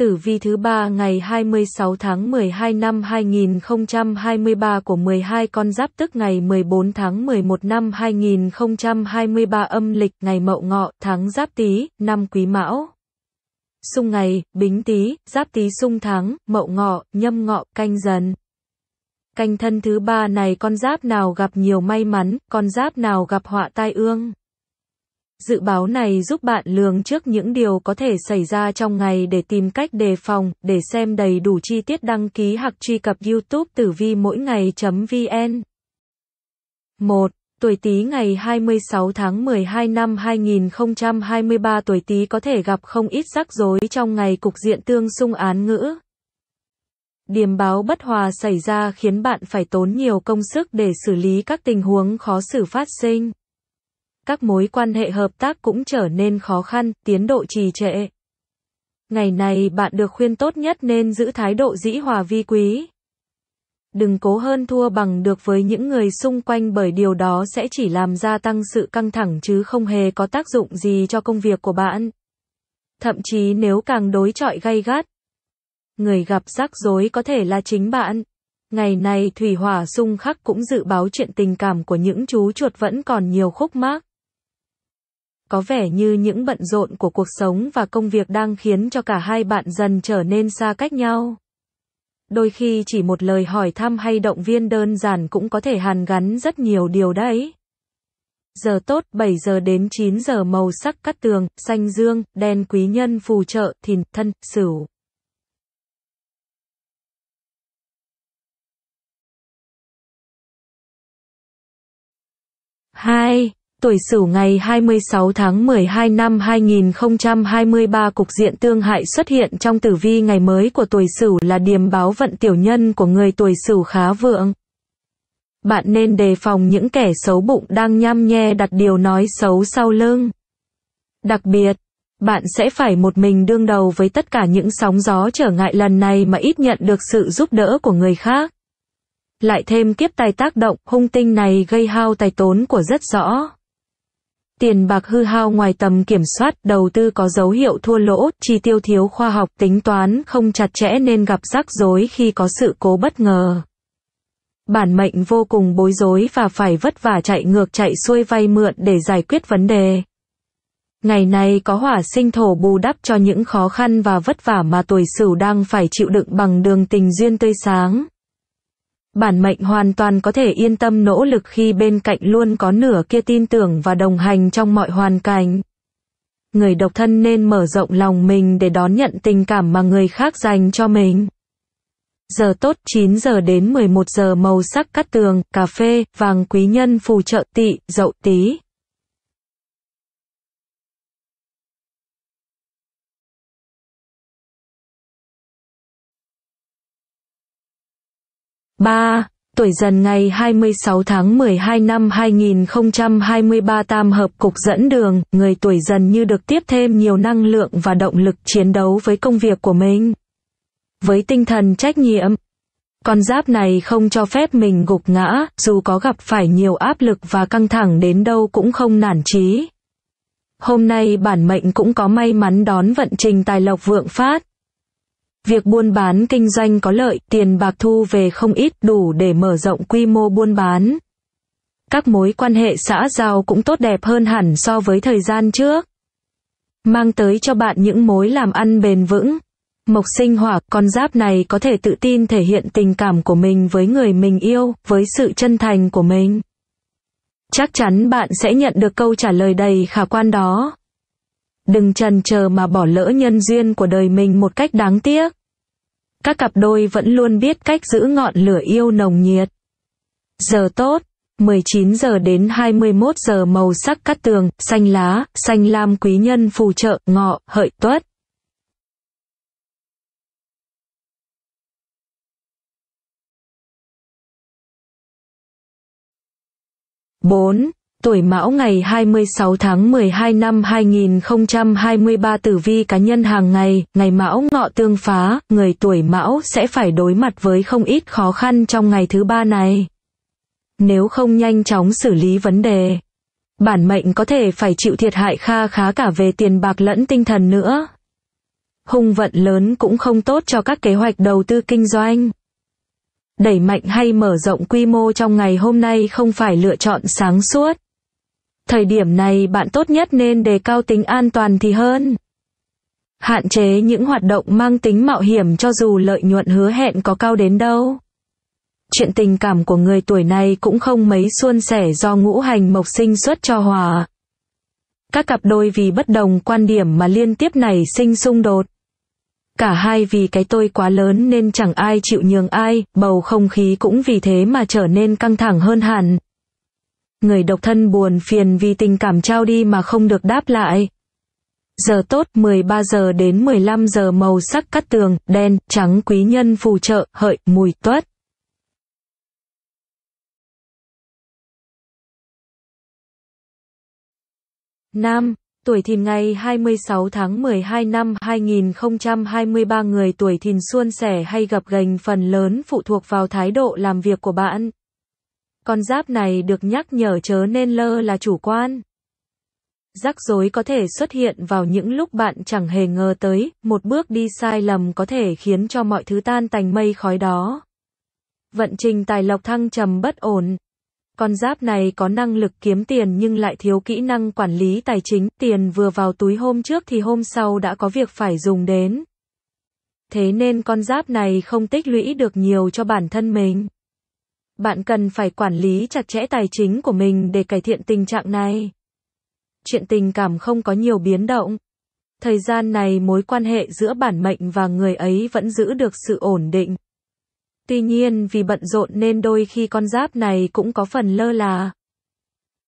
Tử vi thứ ba ngày 26 tháng 12 năm 2023 của 12 con giáp tức ngày 14 tháng 11 năm 2023 âm lịch ngày Mậu Ngọ, tháng Giáp Tý, năm Quý Mão. Xung ngày, Bính Tý, Giáp Tý xung tháng, Mậu Ngọ, Nhâm Ngọ, Canh Dần. Canh thân thứ ba này con giáp nào gặp nhiều may mắn, con giáp nào gặp họa tai ương. Dự báo này giúp bạn lường trước những điều có thể xảy ra trong ngày để tìm cách đề phòng, để xem đầy đủ chi tiết đăng ký hoặc truy cập YouTube tử vi mỗi ngày.vn. 1. Tuổi Tý ngày 26 tháng 12 năm 2023 tuổi Tý có thể gặp không ít rắc rối trong ngày cục diện tương xung án ngữ. Điềm báo bất hòa xảy ra khiến bạn phải tốn nhiều công sức để xử lý các tình huống khó xử phát sinh các mối quan hệ hợp tác cũng trở nên khó khăn, tiến độ trì trệ. Ngày này bạn được khuyên tốt nhất nên giữ thái độ dĩ hòa vi quý. Đừng cố hơn thua bằng được với những người xung quanh bởi điều đó sẽ chỉ làm gia tăng sự căng thẳng chứ không hề có tác dụng gì cho công việc của bạn. Thậm chí nếu càng đối chọi gay gắt, người gặp rắc rối có thể là chính bạn. Ngày này Thủy Hỏa xung Khắc cũng dự báo chuyện tình cảm của những chú chuột vẫn còn nhiều khúc mắc có vẻ như những bận rộn của cuộc sống và công việc đang khiến cho cả hai bạn dần trở nên xa cách nhau. Đôi khi chỉ một lời hỏi thăm hay động viên đơn giản cũng có thể hàn gắn rất nhiều điều đấy. Giờ tốt 7 giờ đến 9 giờ màu sắc cắt tường, xanh dương, đen quý nhân phù trợ, thìn, thân, sửu. hai tuổi Sửu ngày 26 tháng 12 năm 2023 cục diện tương hại xuất hiện trong tử vi ngày mới của tuổi Sửu là điềm báo vận tiểu nhân của người tuổi Sửu khá vượng. Bạn nên đề phòng những kẻ xấu bụng đang nham nhe đặt điều nói xấu sau lưng. Đặc biệt, bạn sẽ phải một mình đương đầu với tất cả những sóng gió trở ngại lần này mà ít nhận được sự giúp đỡ của người khác. Lại thêm kiếp tài tác động, hung tinh này gây hao tài tốn của rất rõ tiền bạc hư hao ngoài tầm kiểm soát, đầu tư có dấu hiệu thua lỗ, chi tiêu thiếu khoa học, tính toán không chặt chẽ nên gặp rắc rối khi có sự cố bất ngờ. Bản mệnh vô cùng bối rối và phải vất vả chạy ngược chạy xuôi vay mượn để giải quyết vấn đề. Ngày này có hỏa sinh thổ bù đắp cho những khó khăn và vất vả mà tuổi sửu đang phải chịu đựng bằng đường tình duyên tươi sáng. Bản mệnh hoàn toàn có thể yên tâm nỗ lực khi bên cạnh luôn có nửa kia tin tưởng và đồng hành trong mọi hoàn cảnh. Người độc thân nên mở rộng lòng mình để đón nhận tình cảm mà người khác dành cho mình. Giờ tốt 9 giờ đến 11 giờ màu sắc cắt tường, cà phê, vàng quý nhân phù trợ tị, dậu tí. 3. Tuổi dần ngày 26 tháng 12 năm 2023 tam hợp cục dẫn đường, người tuổi dần như được tiếp thêm nhiều năng lượng và động lực chiến đấu với công việc của mình. Với tinh thần trách nhiệm, con giáp này không cho phép mình gục ngã, dù có gặp phải nhiều áp lực và căng thẳng đến đâu cũng không nản chí. Hôm nay bản mệnh cũng có may mắn đón vận trình tài lộc vượng phát. Việc buôn bán kinh doanh có lợi, tiền bạc thu về không ít đủ để mở rộng quy mô buôn bán. Các mối quan hệ xã giao cũng tốt đẹp hơn hẳn so với thời gian trước. Mang tới cho bạn những mối làm ăn bền vững. Mộc sinh hỏa, con giáp này có thể tự tin thể hiện tình cảm của mình với người mình yêu, với sự chân thành của mình. Chắc chắn bạn sẽ nhận được câu trả lời đầy khả quan đó. Đừng trần chờ mà bỏ lỡ nhân duyên của đời mình một cách đáng tiếc các cặp đôi vẫn luôn biết cách giữ ngọn lửa yêu nồng nhiệt. Giờ tốt, 19 giờ đến 21 giờ màu sắc cắt tường, xanh lá, xanh lam quý nhân phù trợ, ngọ, hợi tuất. bốn Tuổi Mão ngày 26 tháng 12 năm 2023 tử vi cá nhân hàng ngày, ngày Mão ngọ tương phá, người tuổi Mão sẽ phải đối mặt với không ít khó khăn trong ngày thứ ba này. Nếu không nhanh chóng xử lý vấn đề, bản mệnh có thể phải chịu thiệt hại kha khá cả về tiền bạc lẫn tinh thần nữa. Hung vận lớn cũng không tốt cho các kế hoạch đầu tư kinh doanh đẩy mạnh hay mở rộng quy mô trong ngày hôm nay không phải lựa chọn sáng suốt. Thời điểm này bạn tốt nhất nên đề cao tính an toàn thì hơn. Hạn chế những hoạt động mang tính mạo hiểm cho dù lợi nhuận hứa hẹn có cao đến đâu. Chuyện tình cảm của người tuổi này cũng không mấy suôn sẻ do ngũ hành mộc sinh xuất cho hòa. Các cặp đôi vì bất đồng quan điểm mà liên tiếp này sinh xung đột. Cả hai vì cái tôi quá lớn nên chẳng ai chịu nhường ai, bầu không khí cũng vì thế mà trở nên căng thẳng hơn hẳn người độc thân buồn phiền vì tình cảm trao đi mà không được đáp lại. Giờ tốt 13 giờ đến 15 giờ màu sắc cắt tường, đen, trắng quý nhân phù trợ, hợi, mùi, tuất. Nam, tuổi thìn ngày 26 tháng 12 năm 2023 người tuổi thìn xuân sẻ hay gặp gành phần lớn phụ thuộc vào thái độ làm việc của bạn. Con giáp này được nhắc nhở chớ nên lơ là chủ quan. Rắc rối có thể xuất hiện vào những lúc bạn chẳng hề ngờ tới, một bước đi sai lầm có thể khiến cho mọi thứ tan tành mây khói đó. Vận trình tài lộc thăng trầm bất ổn. Con giáp này có năng lực kiếm tiền nhưng lại thiếu kỹ năng quản lý tài chính, tiền vừa vào túi hôm trước thì hôm sau đã có việc phải dùng đến. Thế nên con giáp này không tích lũy được nhiều cho bản thân mình bạn cần phải quản lý chặt chẽ tài chính của mình để cải thiện tình trạng này. Chuyện tình cảm không có nhiều biến động. Thời gian này mối quan hệ giữa bản mệnh và người ấy vẫn giữ được sự ổn định. Tuy nhiên vì bận rộn nên đôi khi con giáp này cũng có phần lơ là.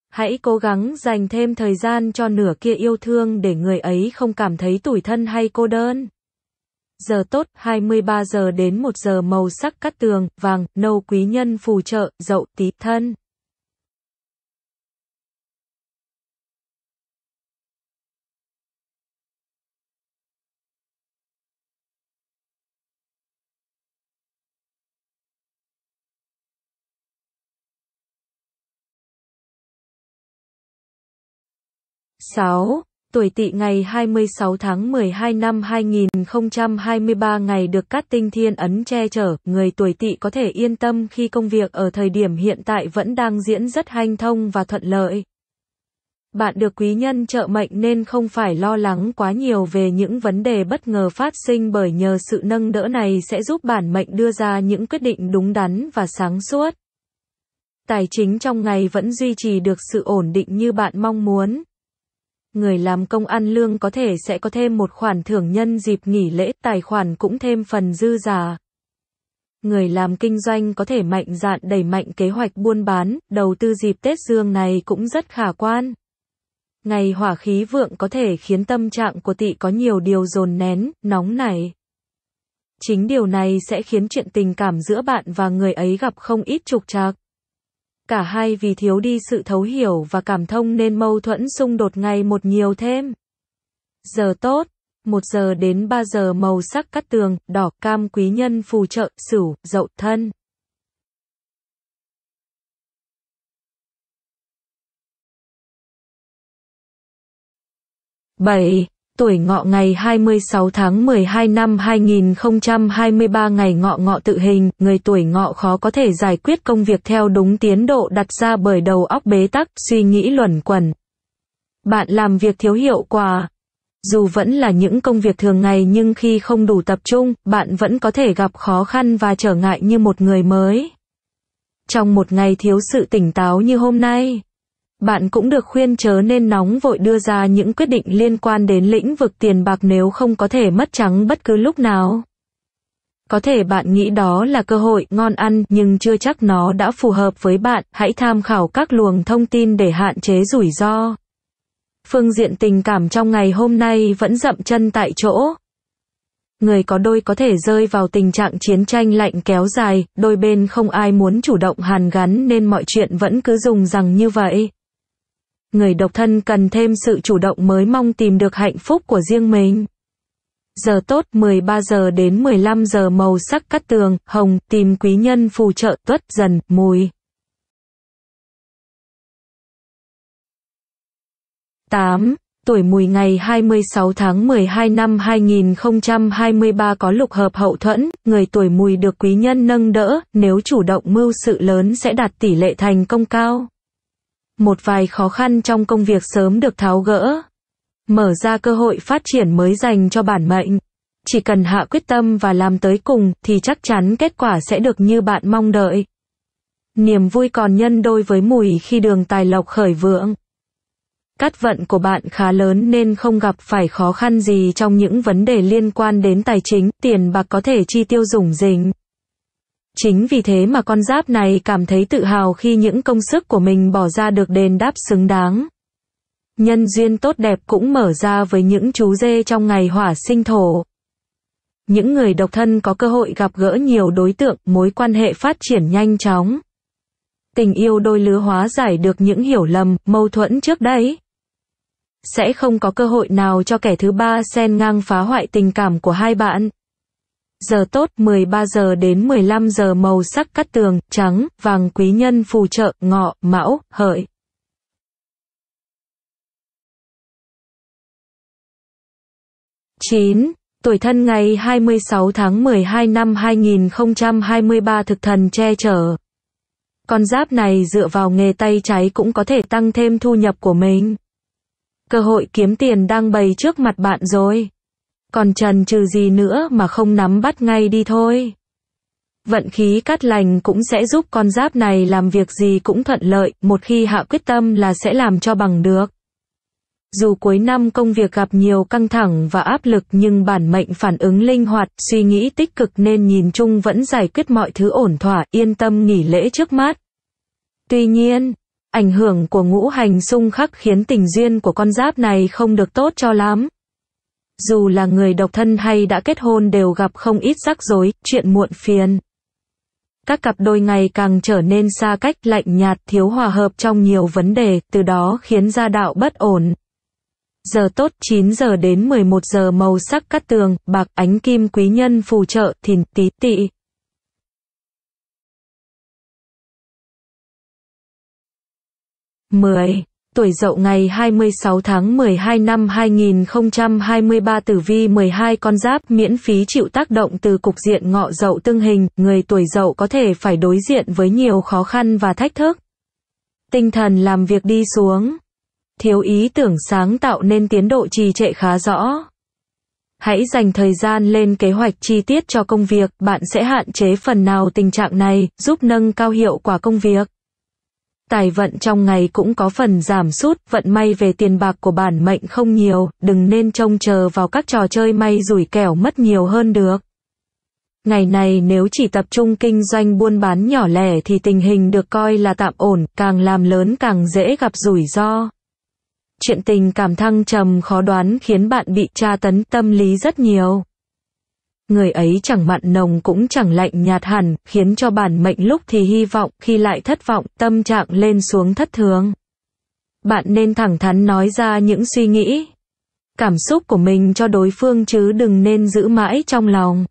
Hãy cố gắng dành thêm thời gian cho nửa kia yêu thương để người ấy không cảm thấy tủi thân hay cô đơn giờ tốt 23 giờ đến 1 giờ màu sắc cắt tường, vàng, nâu quý nhân phù trợ, dậu tí thân. sáu tuổi tỵ ngày 26 tháng 12 năm 2023 ngày được Cát Tinh Thiên Ấn che chở, người tuổi tỵ có thể yên tâm khi công việc ở thời điểm hiện tại vẫn đang diễn rất hanh thông và thuận lợi. Bạn được quý nhân trợ mệnh nên không phải lo lắng quá nhiều về những vấn đề bất ngờ phát sinh bởi nhờ sự nâng đỡ này sẽ giúp bản mệnh đưa ra những quyết định đúng đắn và sáng suốt. Tài chính trong ngày vẫn duy trì được sự ổn định như bạn mong muốn người làm công ăn lương có thể sẽ có thêm một khoản thưởng nhân dịp nghỉ lễ, tài khoản cũng thêm phần dư giả. Người làm kinh doanh có thể mạnh dạn đẩy mạnh kế hoạch buôn bán, đầu tư dịp Tết Dương này cũng rất khả quan. Ngày hỏa khí vượng có thể khiến tâm trạng của tị có nhiều điều dồn nén, nóng nảy. Chính điều này sẽ khiến chuyện tình cảm giữa bạn và người ấy gặp không ít trục trặc cả hai vì thiếu đi sự thấu hiểu và cảm thông nên mâu thuẫn xung đột ngày một nhiều thêm. Giờ tốt, 1 giờ đến 3 giờ màu sắc cắt tường, đỏ, cam quý nhân phù trợ, sửu, dậu, thân. bảy tuổi ngọ ngày 26 tháng 12 năm 2023 ngày ngọ ngọ tự hình, người tuổi ngọ khó có thể giải quyết công việc theo đúng tiến độ đặt ra bởi đầu óc bế tắc, suy nghĩ luẩn quẩn. Bạn làm việc thiếu hiệu quả. Dù vẫn là những công việc thường ngày nhưng khi không đủ tập trung, bạn vẫn có thể gặp khó khăn và trở ngại như một người mới. Trong một ngày thiếu sự tỉnh táo như hôm nay, bạn cũng được khuyên chớ nên nóng vội đưa ra những quyết định liên quan đến lĩnh vực tiền bạc nếu không có thể mất trắng bất cứ lúc nào. Có thể bạn nghĩ đó là cơ hội ngon ăn nhưng chưa chắc nó đã phù hợp với bạn, hãy tham khảo các luồng thông tin để hạn chế rủi ro. Phương diện tình cảm trong ngày hôm nay vẫn dậm chân tại chỗ. Người có đôi có thể rơi vào tình trạng chiến tranh lạnh kéo dài, đôi bên không ai muốn chủ động hàn gắn nên mọi chuyện vẫn cứ dùng rằng như vậy người độc thân cần thêm sự chủ động mới mong tìm được hạnh phúc của riêng mình. Giờ tốt 13 giờ đến 15 giờ màu sắc cắt tường, hồng, tìm quý nhân phù trợ, tuất dần, mùi. 8. Tuổi mùi ngày 26 tháng 12 năm 2023 có lục hợp hậu thuẫn, người tuổi mùi được quý nhân nâng đỡ, nếu chủ động mưu sự lớn sẽ đạt tỷ lệ thành công cao một vài khó khăn trong công việc sớm được tháo gỡ, mở ra cơ hội phát triển mới dành cho bản mệnh. Chỉ cần hạ quyết tâm và làm tới cùng thì chắc chắn kết quả sẽ được như bạn mong đợi. Niềm vui còn nhân đôi với mùi khi đường tài lộc khởi vượng. Cát vận của bạn khá lớn nên không gặp phải khó khăn gì trong những vấn đề liên quan đến tài chính, tiền bạc có thể chi tiêu dùng dình. Chính vì thế mà con giáp này cảm thấy tự hào khi những công sức của mình bỏ ra được đền đáp xứng đáng. Nhân duyên tốt đẹp cũng mở ra với những chú dê trong ngày hỏa sinh thổ. Những người độc thân có cơ hội gặp gỡ nhiều đối tượng, mối quan hệ phát triển nhanh chóng. Tình yêu đôi lứa hóa giải được những hiểu lầm, mâu thuẫn trước đây Sẽ không có cơ hội nào cho kẻ thứ ba xen ngang phá hoại tình cảm của hai bạn giờ tốt 13 giờ đến 15 giờ màu sắc cắt tường, trắng, vàng quý nhân phù trợ, ngọ, mão, hợi. chín Tuổi thân ngày 26 tháng 12 năm 2023 thực thần che chở. Con giáp này dựa vào nghề tay trái cũng có thể tăng thêm thu nhập của mình. Cơ hội kiếm tiền đang bày trước mặt bạn rồi. Còn trần trừ gì nữa mà không nắm bắt ngay đi thôi. Vận khí cát lành cũng sẽ giúp con giáp này làm việc gì cũng thuận lợi, một khi hạ quyết tâm là sẽ làm cho bằng được. Dù cuối năm công việc gặp nhiều căng thẳng và áp lực nhưng bản mệnh phản ứng linh hoạt, suy nghĩ tích cực nên nhìn chung vẫn giải quyết mọi thứ ổn thỏa, yên tâm nghỉ lễ trước mắt. Tuy nhiên, ảnh hưởng của ngũ hành xung khắc khiến tình duyên của con giáp này không được tốt cho lắm dù là người độc thân hay đã kết hôn đều gặp không ít rắc rối, chuyện muộn phiền. Các cặp đôi ngày càng trở nên xa cách, lạnh nhạt, thiếu hòa hợp trong nhiều vấn đề, từ đó khiến gia đạo bất ổn. Giờ tốt 9 giờ đến 11 giờ màu sắc cắt tường, bạc ánh kim quý nhân phù trợ, thìn tí tị. mười tuổi dậu ngày 26 tháng 12 năm 2023 tử vi 12 con giáp miễn phí chịu tác động từ cục diện ngọ dậu tương hình, người tuổi dậu có thể phải đối diện với nhiều khó khăn và thách thức. Tinh thần làm việc đi xuống. Thiếu ý tưởng sáng tạo nên tiến độ trì trệ khá rõ. Hãy dành thời gian lên kế hoạch chi tiết cho công việc, bạn sẽ hạn chế phần nào tình trạng này, giúp nâng cao hiệu quả công việc tài vận trong ngày cũng có phần giảm sút, vận may về tiền bạc của bản mệnh không nhiều, đừng nên trông chờ vào các trò chơi may rủi kẻo mất nhiều hơn được. Ngày này nếu chỉ tập trung kinh doanh buôn bán nhỏ lẻ thì tình hình được coi là tạm ổn, càng làm lớn càng dễ gặp rủi ro. Chuyện tình cảm thăng trầm khó đoán khiến bạn bị tra tấn tâm lý rất nhiều người ấy chẳng mặn nồng cũng chẳng lạnh nhạt hẳn, khiến cho bản mệnh lúc thì hy vọng, khi lại thất vọng, tâm trạng lên xuống thất thường. Bạn nên thẳng thắn nói ra những suy nghĩ, cảm xúc của mình cho đối phương chứ đừng nên giữ mãi trong lòng.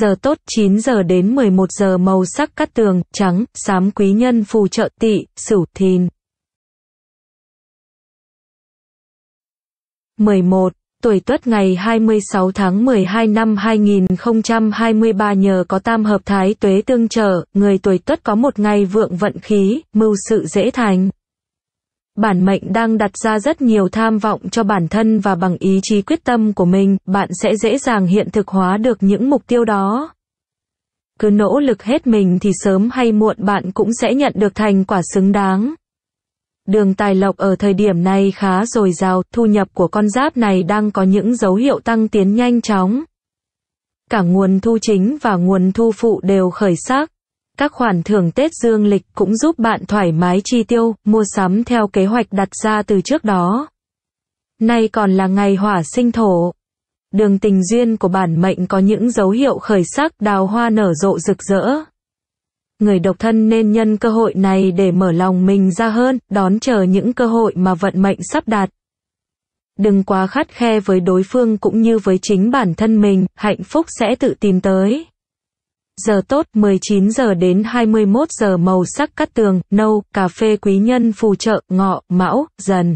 Giờ tốt 9 giờ đến 11 giờ màu sắc cắt tường, trắng, xám quý nhân phù trợ tỵ, sửu thìn. 11. Tuổi Tuất ngày 26 tháng 12 năm 2023 nhờ có tam hợp thái tuế tương trợ, người tuổi Tuất có một ngày vượng vận khí, mưu sự dễ thành. Bản mệnh đang đặt ra rất nhiều tham vọng cho bản thân và bằng ý chí quyết tâm của mình, bạn sẽ dễ dàng hiện thực hóa được những mục tiêu đó. Cứ nỗ lực hết mình thì sớm hay muộn bạn cũng sẽ nhận được thành quả xứng đáng. Đường tài lộc ở thời điểm này khá dồi dào, thu nhập của con giáp này đang có những dấu hiệu tăng tiến nhanh chóng. Cả nguồn thu chính và nguồn thu phụ đều khởi sắc. Các khoản thưởng Tết dương lịch cũng giúp bạn thoải mái chi tiêu, mua sắm theo kế hoạch đặt ra từ trước đó. Nay còn là ngày hỏa sinh thổ. Đường tình duyên của bản mệnh có những dấu hiệu khởi sắc đào hoa nở rộ rực rỡ người độc thân nên nhân cơ hội này để mở lòng mình ra hơn, đón chờ những cơ hội mà vận mệnh sắp đạt. Đừng quá khắt khe với đối phương cũng như với chính bản thân mình, hạnh phúc sẽ tự tìm tới. Giờ tốt 19 giờ đến 21 giờ màu sắc cắt tường, nâu, cà phê quý nhân phù trợ, ngọ, mão, dần.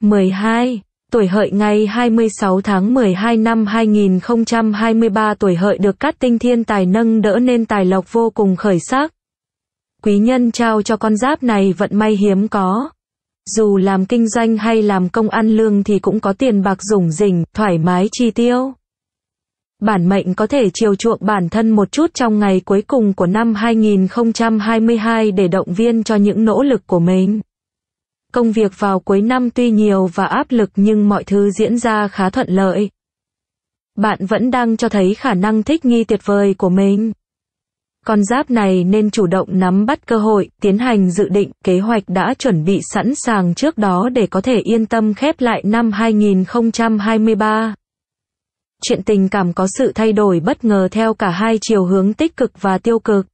12. Tuổi hợi ngày 26 tháng 12 năm 2023 tuổi hợi được cát tinh thiên tài nâng đỡ nên tài lộc vô cùng khởi sắc. Quý nhân trao cho con giáp này vận may hiếm có. Dù làm kinh doanh hay làm công ăn lương thì cũng có tiền bạc rủng rỉnh, thoải mái chi tiêu. Bản mệnh có thể chiều chuộng bản thân một chút trong ngày cuối cùng của năm 2022 để động viên cho những nỗ lực của mình. Công việc vào cuối năm tuy nhiều và áp lực nhưng mọi thứ diễn ra khá thuận lợi. Bạn vẫn đang cho thấy khả năng thích nghi tuyệt vời của mình. Con giáp này nên chủ động nắm bắt cơ hội, tiến hành dự định, kế hoạch đã chuẩn bị sẵn sàng trước đó để có thể yên tâm khép lại năm 2023. Chuyện tình cảm có sự thay đổi bất ngờ theo cả hai chiều hướng tích cực và tiêu cực.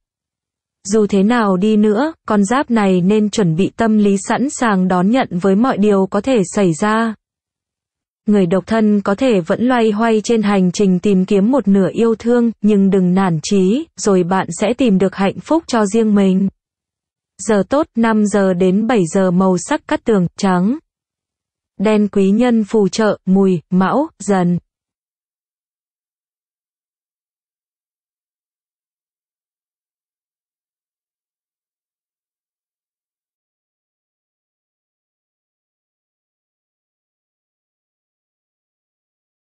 Dù thế nào đi nữa, con giáp này nên chuẩn bị tâm lý sẵn sàng đón nhận với mọi điều có thể xảy ra. Người độc thân có thể vẫn loay hoay trên hành trình tìm kiếm một nửa yêu thương, nhưng đừng nản chí, rồi bạn sẽ tìm được hạnh phúc cho riêng mình. Giờ tốt 5 giờ đến 7 giờ màu sắc cắt tường, trắng. Đen quý nhân phù trợ, mùi, mão, dần.